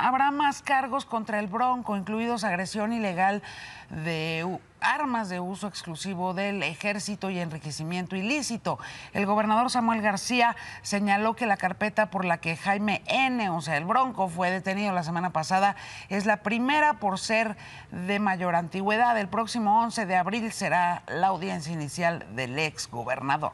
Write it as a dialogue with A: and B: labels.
A: habrá más cargos contra el Bronco, incluidos agresión ilegal de armas de uso exclusivo del ejército y enriquecimiento ilícito. El gobernador Samuel García señaló que la carpeta por la que Jaime N., o sea, el Bronco, fue detenido la semana pasada es la primera por ser de mayor antigüedad. El próximo 11 de abril será la audiencia inicial del ex gobernador.